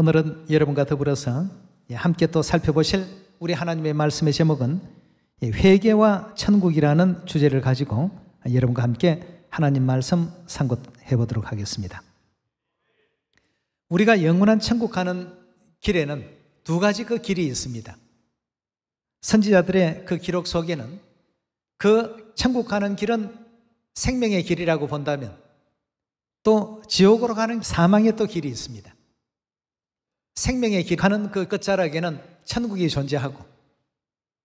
오늘은 여러분과 더불어서 예, 함께 또 살펴보실 우리 하나님의 말씀의 제목은 예, 회개와 천국이라는 주제를 가지고 여러분과 함께 하나님 말씀 상고해 보도록 하겠습니다. 우리가 영원한 천국 가는 길에는 두 가지 그 길이 있습니다. 선지자들의 그 기록 속에는 그 천국 가는 길은 생명의 길이라고 본다면 또 지옥으로 가는 사망의 또 길이 있습니다. 생명의 길 가는 그 끝자락에는 천국이 존재하고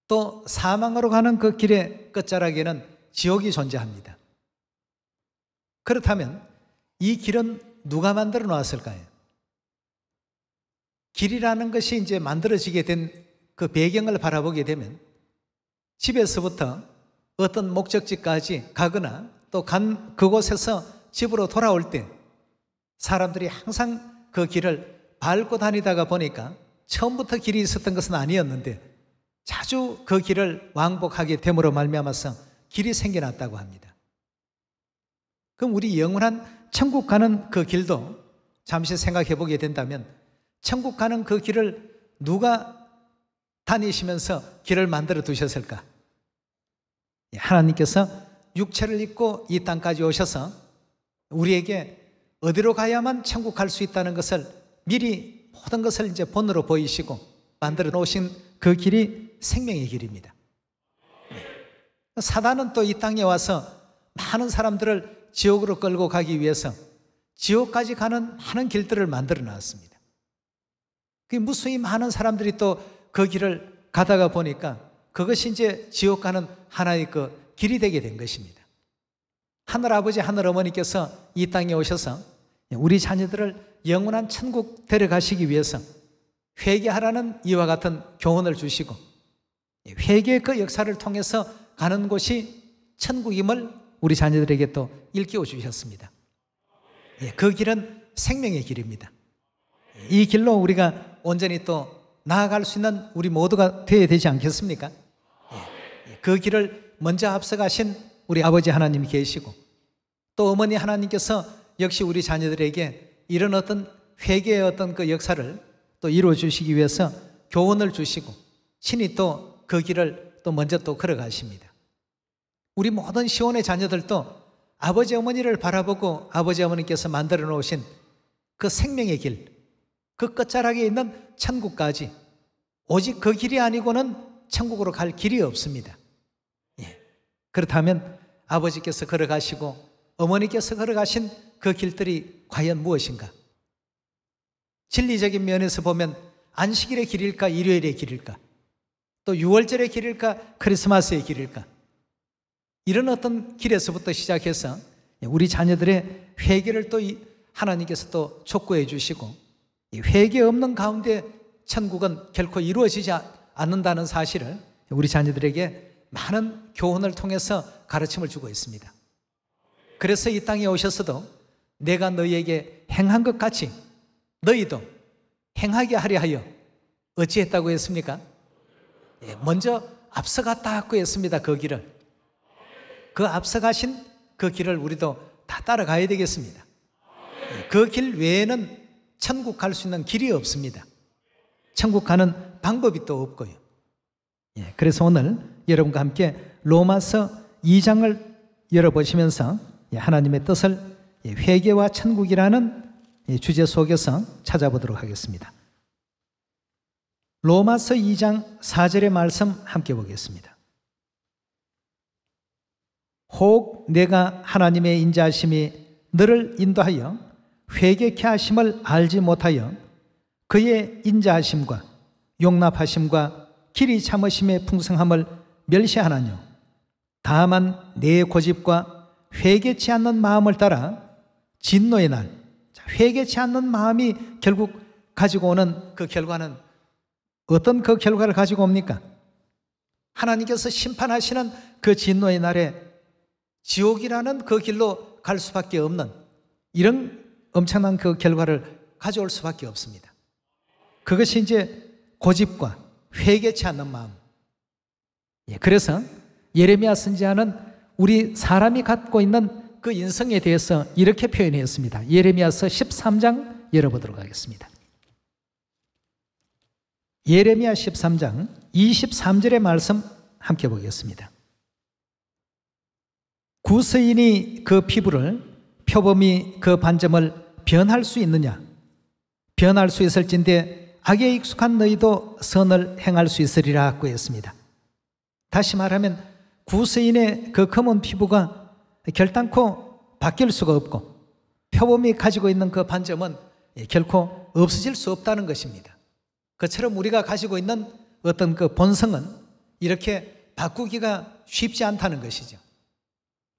또 사망으로 가는 그 길의 끝자락에는 지옥이 존재합니다. 그렇다면 이 길은 누가 만들어 놓았을까요 길이라는 것이 이제 만들어지게 된 그 배경을 바라보게 되면 집에서부터 어떤 목적지까지 가거나 또 간 그곳에서 집으로 돌아올 때 사람들이 항상 그 길을 밟고 다니다가 보니까 처음부터 길이 있었던 것은 아니었는데 자주 그 길을 왕복하게 됨으로 말미암아서 길이 생겨났다고 합니다. 그럼 우리 영원한 천국 가는 그 길도 잠시 생각해 보게 된다면 천국 가는 그 길을 누가 다니시면서 길을 만들어 두셨을까? 예, 하나님께서 육체를 입고 이 땅까지 오셔서 우리에게 어디로 가야만 천국 갈 수 있다는 것을 미리 모든 것을 이제 본으로 보이시고 만들어 놓으신 그 길이 생명의 길입니다. 사단은 또 이 땅에 와서 많은 사람들을 지옥으로 끌고 가기 위해서 지옥까지 가는 많은 길들을 만들어 놨습니다. 그 무수히 많은 사람들이 또 그 길을 가다가 보니까 그것이 이제 지옥 가는 하나의 그 길이 되게 된 것입니다. 하늘 아버지, 하늘 어머니께서 이 땅에 오셔서 예, 우리 자녀들을 영원한 천국 데려가시기 위해서 회개하라는 이와 같은 교훈을 주시고 예, 회개의 그 역사를 통해서 가는 곳이 천국임을 우리 자녀들에게 또 일깨워 주셨습니다. 예, 그 길은 생명의 길입니다. 이 길로 우리가 온전히 또 나아갈 수 있는 우리 모두가 되어야 되지 않겠습니까? 그 길을 먼저 앞서가신 우리 아버지 하나님 계시고 또 어머니 하나님께서 역시 우리 자녀들에게 이런 어떤 회개의 어떤 그 역사를 또 이루어 주시기 위해서 교훈을 주시고 신이 또 그 길을 또 먼저 또 걸어가십니다. 우리 모든 시온의 자녀들도 아버지 어머니를 바라보고 아버지 어머니께서 만들어 놓으신 그 생명의 길, 그 끝자락에 있는 천국까지 오직 그 길이 아니고는 천국으로 갈 길이 없습니다. 예. 그렇다면 아버지께서 걸어가시고 어머니께서 걸어가신 그 길들이 과연 무엇인가? 진리적인 면에서 보면 안식일의 길일까 일요일의 길일까 또 6월절의 길일까 크리스마스의 길일까 이런 어떤 길에서부터 시작해서 우리 자녀들의 회개를 또 하나님께서 또 촉구해 주시고 회개 없는 가운데 천국은 결코 이루어지지 않는다는 사실을 우리 자녀들에게 많은 교훈을 통해서 가르침을 주고 있습니다. 그래서 이 땅에 오셔서도 내가 너희에게 행한 것 같이 너희도 행하게 하려 하여 어찌했다고 했습니까? 예, 먼저 앞서갔다고 했습니다. 그 길을. 그 앞서가신 그 길을 우리도 다 따라가야 되겠습니다. 예, 그길 외에는 천국 갈 수 있는 길이 없습니다. 천국 가는 방법이 또 없고요. 예, 그래서 오늘 여러분과 함께 로마서 2장을 열어보시면서 예, 하나님의 뜻을 예, 회개와 천국이라는 주제 속에서 찾아보도록 하겠습니다. 로마서 2장 4절의 말씀 함께 보겠습니다. 혹 내가 하나님의 인자심이 너를 인도하여 회개케 하심을 알지 못하여 그의 인자하심과 용납하심과 길이 참으심의 풍성함을 멸시하나뇨 다만 내 고집과 회개치 않는 마음을 따라 진노의 날, 회개치 않는 마음이 결국 가지고 오는 그 결과는 어떤 그 결과를 가지고 옵니까? 하나님께서 심판하시는 그 진노의 날에 지옥이라는 그 길로 갈 수밖에 없는 이런 엄청난 그 결과를 가져올 수밖에 없습니다. 그것이 이제 고집과 회개치 않는 마음. 예, 그래서 예레미야 선지자는 우리 사람이 갖고 있는 그 인성에 대해서 이렇게 표현했습니다. 예레미야서 13장 열어보도록 하겠습니다. 예레미야 13장 23절의 말씀 함께 보겠습니다. 구스인이 그 피부를 표범이 그 반점을 변할 수 있느냐 변할 수 있을진데 악에 익숙한 너희도 선을 행할 수 있으리라 구했습니다. 다시 말하면 구스인의 그 검은 피부가 결단코 바뀔 수가 없고 표범이 가지고 있는 그 반점은 결코 없어질 수 없다는 것입니다. 그처럼 우리가 가지고 있는 어떤 그 본성은 이렇게 바꾸기가 쉽지 않다는 것이죠.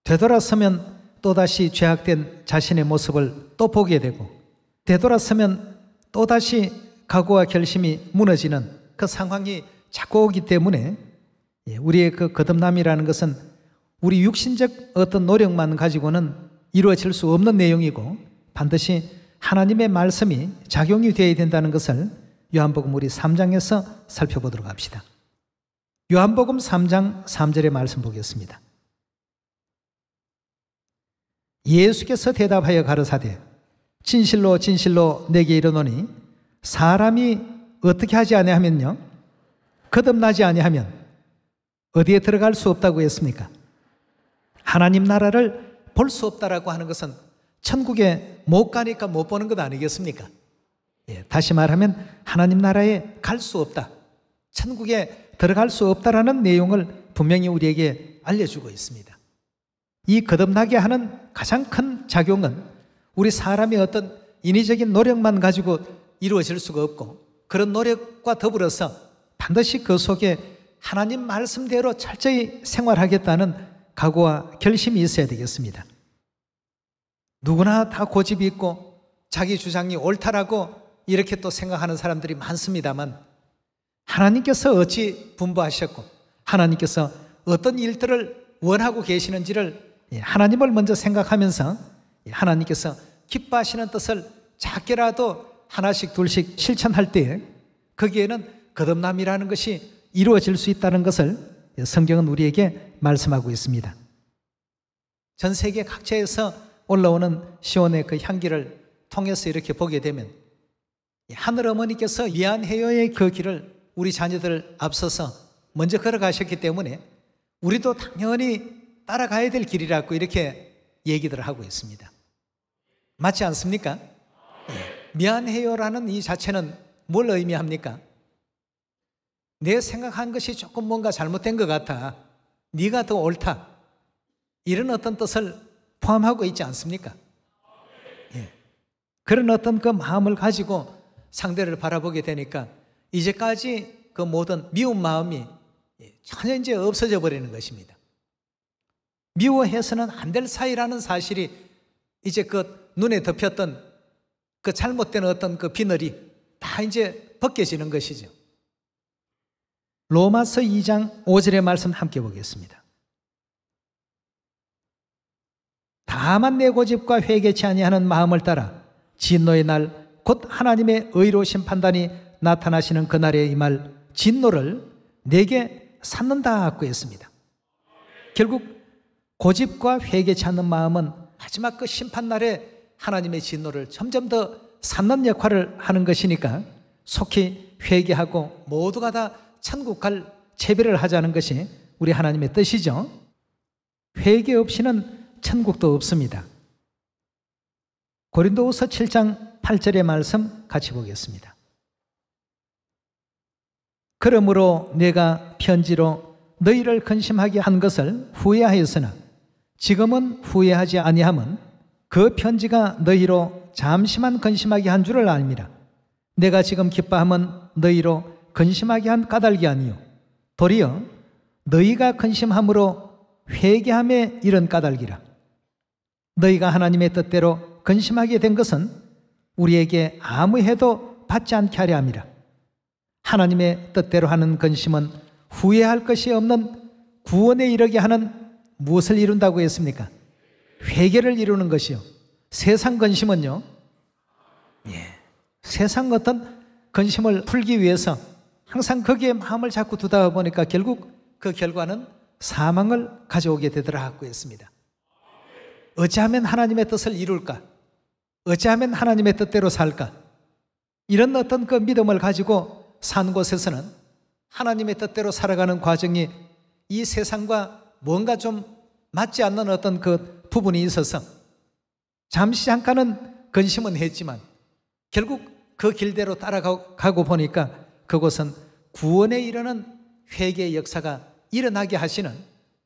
되돌아서면 또다시 죄악된 자신의 모습을 또 보게 되고 되돌아서면 또다시 각오와 결심이 무너지는 그 상황이 자꾸 오기 때문에 예, 우리의 그 거듭남이라는 것은 우리 육신적 어떤 노력만 가지고는 이루어질 수 없는 내용이고 반드시 하나님의 말씀이 작용이 되어야 된다는 것을 요한복음 우리 3장에서 살펴보도록 합시다. 요한복음 3장 3절의 말씀 보겠습니다. 예수께서 대답하여 가르사되 진실로 진실로 내게 이르노니 사람이 어떻게 하지 아니하면요 거듭나지 아니하면 어디에 들어갈 수 없다고 했습니까? 하나님 나라를 볼 수 없다라고 하는 것은 천국에 못 가니까 못 보는 것 아니겠습니까? 예, 다시 말하면 하나님 나라에 갈 수 없다. 천국에 들어갈 수 없다라는 내용을 분명히 우리에게 알려주고 있습니다. 이 거듭나게 하는 가장 큰 작용은 우리 사람의 어떤 인위적인 노력만 가지고 이루어질 수가 없고 그런 노력과 더불어서 반드시 그 속에 하나님 말씀대로 철저히 생활하겠다는 각오와 결심이 있어야 되겠습니다. 누구나 다 고집이 있고 자기 주장이 옳다라고 이렇게 또 생각하는 사람들이 많습니다만 하나님께서 어찌 분부하셨고 하나님께서 어떤 일들을 원하고 계시는지를 예, 하나님을 먼저 생각하면서 예, 하나님께서 기뻐하시는 뜻을 작게라도 하나씩 둘씩 실천할 때에 거기에는 거듭남이라는 것이 이루어질 수 있다는 것을 성경은 우리에게 말씀하고 있습니다. 전 세계 각처에서 올라오는 시온의 그 향기를 통해서 이렇게 보게 되면 하늘 어머니께서 이한해요의 그 길을 우리 자녀들 앞서서 먼저 걸어가셨기 때문에 우리도 당연히 따라가야 될 길이라고 이렇게 얘기들을 하고 있습니다. 맞지 않습니까? 미안해요라는 예. 이 자체는 뭘 의미합니까? 내 생각한 것이 조금 뭔가 잘못된 것 같아. 네가 더 옳다. 이런 어떤 뜻을 포함하고 있지 않습니까? 예. 그런 어떤 그 마음을 가지고 상대를 바라보게 되니까 이제까지 그 모든 미운 마음이 예, 전혀 이제 없어져 버리는 것입니다. 미워해서는 안 될 사이라는 사실이 이제 그 눈에 덮였던 그 잘못된 어떤 그 비늘이 다 이제 벗겨지는 것이죠. 로마서 2장 5절의 말씀 함께 보겠습니다. 다만 내 고집과 회개치 아니하는 마음을 따라 진노의 날 곧 하나님의 의로우 판단이 나타나시는 그날에 임할 진노를 내게 삼는다고 했습니다. 결국 고집과 회개치 않는 마음은 마지막 그 심판날에 하나님의 진노를 점점 더 삼는 역할을 하는 것이니까 속히 회개하고 모두가 다 천국 갈 재배를 하자는 것이 우리 하나님의 뜻이죠. 회개 없이는 천국도 없습니다. 고린도후서 7장 8절의 말씀 같이 보겠습니다. 그러므로 내가 편지로 너희를 근심하게 한 것을 후회하였으나 지금은 후회하지 아니함은 그 편지가 너희로 잠시만 근심하게 한 줄을 알니다 내가 지금 기뻐함은 너희로 근심하게 한 까닭이 아니요 도리어 너희가 근심함으로 회개함에 이른 까닭이라 너희가 하나님의 뜻대로 근심하게 된 것은 우리에게 아무 해도 받지 않게 하려 함이라 하나님의 뜻대로 하는 근심은 후회할 것이 없는 구원에 이르게 하는 무엇을 이룬다고 했습니까? 회개를 이루는 것이요. 세상 근심은요. 예. 세상 어떤 근심을 풀기 위해서 항상 거기에 마음을 자꾸 두다 보니까 결국 그 결과는 사망을 가져오게 되더라 하고 했습니다. 어찌하면 하나님의 뜻을 이룰까? 어찌하면 하나님의 뜻대로 살까? 이런 어떤 그 믿음을 가지고 산 곳에서는 하나님의 뜻대로 살아가는 과정이 이 세상과 뭔가 좀 맞지 않는 어떤 그 부분이 있어서 잠시 잠깐은 근심은 했지만 결국 그 길대로 따라가고 보니까 그곳은 구원에 이르는 회개의 역사가 일어나게 하시는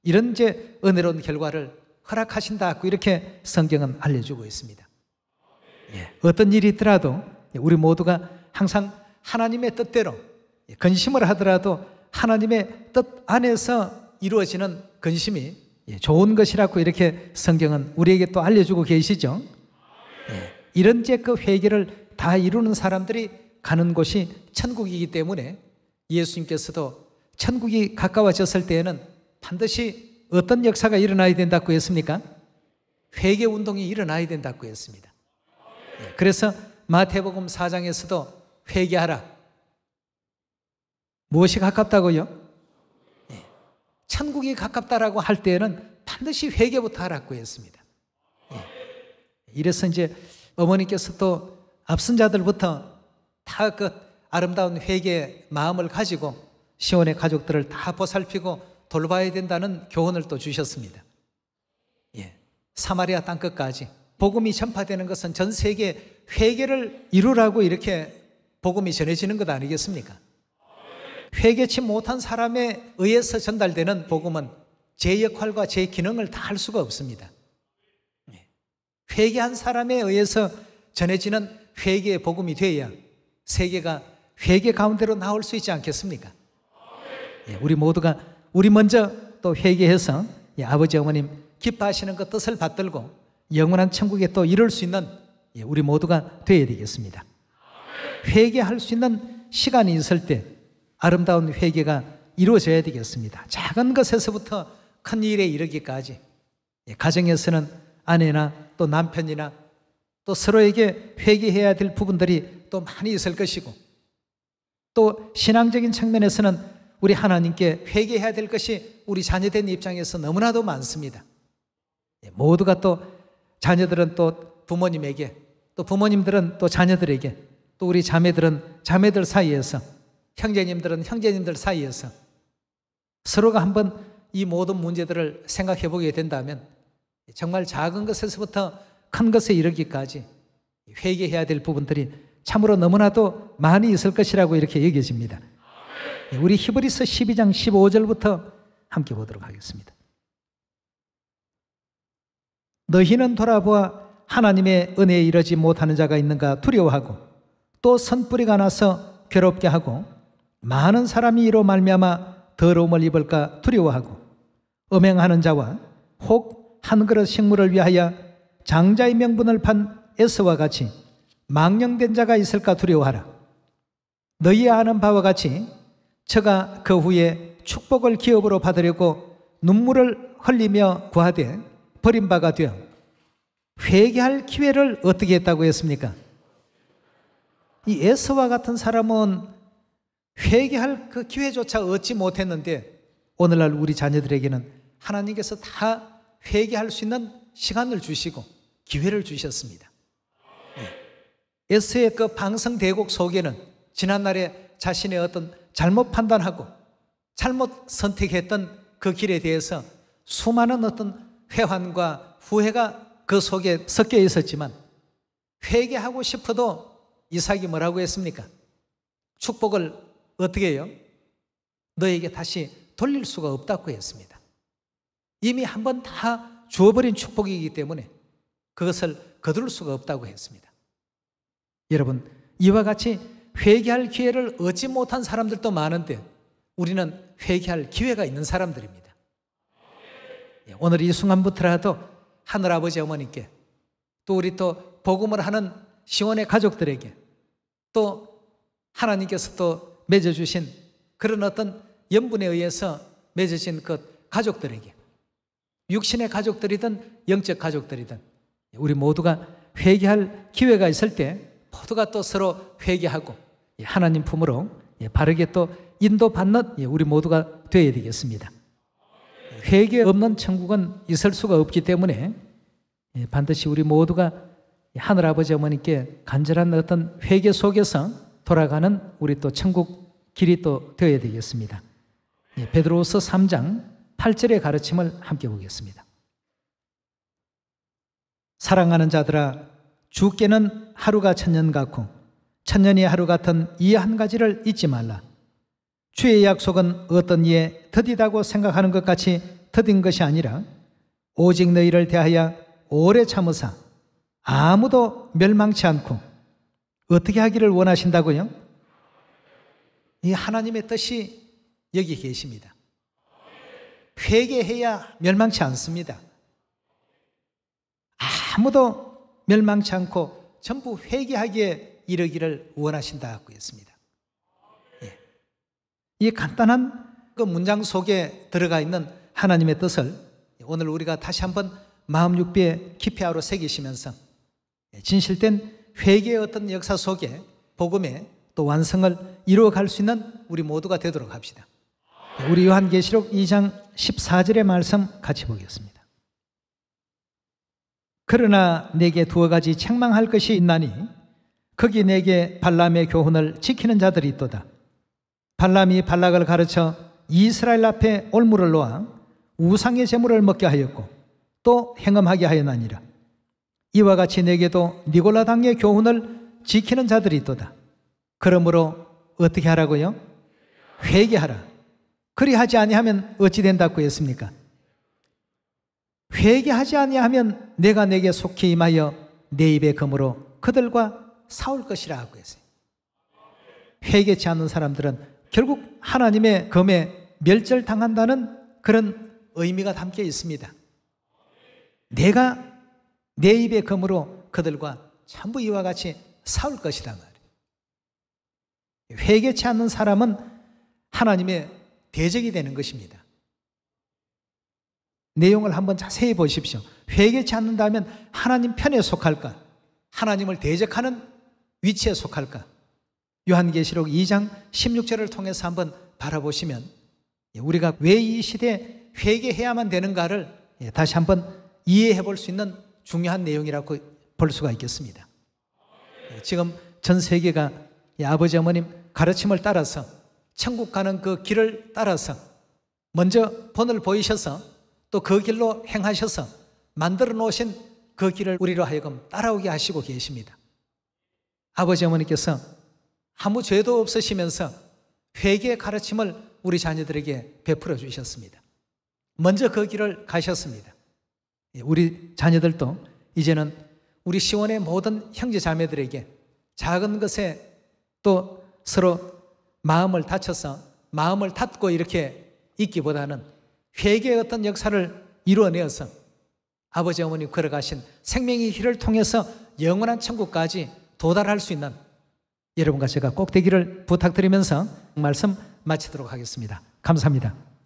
이런 제 은혜로운 결과를 허락하신다고 이렇게 성경은 알려주고 있습니다. 예, 어떤 일이 있더라도 우리 모두가 항상 하나님의 뜻대로 예, 근심을 하더라도 하나님의 뜻 안에서 이루어지는 근심이 예, 좋은 것이라고 이렇게 성경은 우리에게 또 알려주고 계시죠. 예, 이런 제그 회개를 다 이루는 사람들이 가는 곳이 천국이기 때문에 예수님께서도 천국이 가까워졌을 때에는 반드시 어떤 역사가 일어나야 된다고 했습니까? 회개 운동이 일어나야 된다고 했습니다. 예, 그래서 마태복음 4장에서도 회개하라. 무엇이 가깝다고요? 예, 천국이 가깝다라고 할 때에는 반드시 회개부터 하라고 했습니다. 예, 이래서 이제 어머니께서 또 앞선 자들부터 다그 아름다운 회개 의 마음을 가지고 시온의 가족들을 다 보살피고 돌봐야 된다는 교훈을 또 주셨습니다. 예. 사마리아 땅끝까지 복음이 전파되는 것은 전 세계 회개를 이루라고 이렇게 복음이 전해지는 것 아니겠습니까? 회개치 못한 사람에 의해서 전달되는 복음은 제 역할과 제 기능을 다 할 수가 없습니다. 예, 회개한 사람에 의해서 전해지는 회개의 복음이 되어야 세계가 회개 가운데로 나올 수 있지 않겠습니까? 예, 우리 모두가 우리 먼저 또 회개해서 예, 아버지 어머님 기뻐하시는 그 뜻을 받들고 영원한 천국에 또 이룰 수 있는 예, 우리 모두가 되어야 되겠습니다. 회개할 수 있는 시간이 있을 때 아름다운 회개가 이루어져야 되겠습니다. 작은 것에서부터 큰 일에 이르기까지 예, 가정에서는 아내나 또 남편이나 또 서로에게 회개해야 될 부분들이 또 많이 있을 것이고 또 신앙적인 측면에서는 우리 하나님께 회개해야 될 것이 우리 자녀된 입장에서 너무나도 많습니다. 예, 모두가 또 자녀들은 또 부모님에게 또 부모님들은 또 자녀들에게 또 우리 자매들은 자매들 사이에서 형제님들은 형제님들 사이에서 서로가 한번 이 모든 문제들을 생각해 보게 된다면 정말 작은 것에서부터 큰 것에 이르기까지 회개해야 될 부분들이 참으로 너무나도 많이 있을 것이라고 이렇게 얘기해집니다. 예, 우리 히브리서 12장 15절부터 함께 보도록 하겠습니다. 너희는 돌아보아 하나님의 은혜에 이르지 못하는 자가 있는가 두려워하고 또 선뿌리가 나서 괴롭게 하고 많은 사람이 이로 말미암아 더러움을 입을까 두려워하고 음행하는 자와 혹 한 그릇 식물을 위하여 장자의 명분을 판 에서와 같이 망령된 자가 있을까 두려워하라. 너희 아는 바와 같이 처가 그 후에 축복을 기업으로 받으려고 눈물을 흘리며 구하되 버린 바가 되어 회개할 기회를 어떻게 했다고 했습니까? 이 에서와 같은 사람은 회개할 그 기회조차 얻지 못했는데 오늘날 우리 자녀들에게는 하나님께서 다 회개할 수 있는 시간을 주시고 기회를 주셨습니다. 에스의 그 방성대곡 속에는 지난날에 자신의 어떤 잘못 판단하고 잘못 선택했던 그 길에 대해서 수많은 어떤 회환과 후회가 그 속에 섞여 있었지만 회개하고 싶어도 이삭이 뭐라고 했습니까? 축복을 어떻게 해요? 너에게 다시 돌릴 수가 없다고 했습니다. 이미 한 번 다 주어버린 축복이기 때문에 그것을 거둘 수가 없다고 했습니다. 여러분, 이와 같이 회개할 기회를 얻지 못한 사람들도 많은데 우리는 회개할 기회가 있는 사람들입니다. 예, 오늘 이 순간부터라도 하늘아버지 어머니께 또 우리 또 복음을 하는 시원의 가족들에게 또 하나님께서 또 맺어주신 그런 어떤 연분에 의해서 맺어진 그 가족들에게 육신의 가족들이든 영적 가족들이든 우리 모두가 회개할 기회가 있을 때 모두가 또 서로 회개하고 예, 하나님 품으로 예, 바르게 또 인도받는 예, 우리 모두가 되어야 되겠습니다. 회개 없는 천국은 있을 수가 없기 때문에 반드시 우리 모두가 하늘아버지 어머니께 간절한 어떤 회개 속에서 돌아가는 우리 또 천국 길이 또 되어야 되겠습니다. 베드로서 3장 8절의 가르침을 함께 보겠습니다. 사랑하는 자들아 주께는 하루가 천년 같고 천년이 하루 같은 이 한 가지를 잊지 말라. 주의 약속은 어떤 이에 더디다고 생각하는 것 같이 더딘 것이 아니라 오직 너희를 대하여 오래 참으사 아무도 멸망치 않고 어떻게 하기를 원하신다고요? 이 하나님의 뜻이 여기 계십니다. 회개해야 멸망치 않습니다. 아무도 멸망치 않고 전부 회개하기에 이르기를 원하신다고 했습니다. 예. 이 간단한 그 문장 속에 들어가 있는 하나님의 뜻을 오늘 우리가 다시 한번 마음 육비에 깊이 하루 새기시면서 예, 진실된 회개의 어떤 역사 속에 복음의 또 완성을 이루어갈 수 있는 우리 모두가 되도록 합시다. 우리 요한계시록 2장 14절의 말씀 같이 보겠습니다. 그러나 내게 두어 가지 책망할 것이 있나니 거기 내게 발람의 교훈을 지키는 자들이 있도다. 발람이 발락을 가르쳐 이스라엘 앞에 올무를 놓아 우상의 재물을 먹게 하였고 또 행음하게 하였나니라. 이와 같이 내게도 니골라 당의 교훈을 지키는 자들이 있도다. 그러므로 어떻게 하라고요? 회개하라. 그리하지 아니하면 어찌 된다고 했습니까? 회개하지 아니하면 내가 내게 속히 임하여 내 입의 검으로 그들과 싸울 것이라 하고 했어요. 회개치 않는 사람들은 결국 하나님의 검에 멸절당한다는 그런 의미가 담겨 있습니다. 내가 내 입의 검으로 그들과 전부 이와 같이 싸울 것이다 말이에요. 회개치 않는 사람은 하나님의 대적이 되는 것입니다. 내용을 한번 자세히 보십시오. 회개치 않는다면 하나님 편에 속할까? 하나님을 대적하는 위치에 속할까? 요한계시록 2장 16절을 통해서 한번 바라보시면 예, 우리가 왜 이 시대에 회개해야만 되는가를 예, 다시 한번 이해해 볼 수 있는 중요한 내용이라고 볼 수가 있겠습니다. 예, 지금 전 세계가 아버지 어머님 가르침을 따라서 천국 가는 그 길을 따라서 먼저 본을 보이셔서 또그 길로 행하셔서 만들어 놓으신 그 길을 우리로 하여금 따라오게 하시고 계십니다. 아버지 어머니께서 아무 죄도 없으시면서 회개 의 가르침을 우리 자녀들에게 베풀어 주셨습니다. 먼저 그 길을 가셨습니다. 예, 우리 자녀들도 이제는 우리 시원의 모든 형제 자매들에게 작은 것에 또 서로 마음을 다쳐서 마음을 닫고 이렇게 있기보다는 회개의 어떤 역사를 이루어내어서 아버지 어머니 걸어가신 생명의 희를 통해서 영원한 천국까지 도달할 수 있는 여러분과 제가 꼭 되기를 부탁드리면서 말씀 마치도록 하겠습니다. 감사합니다.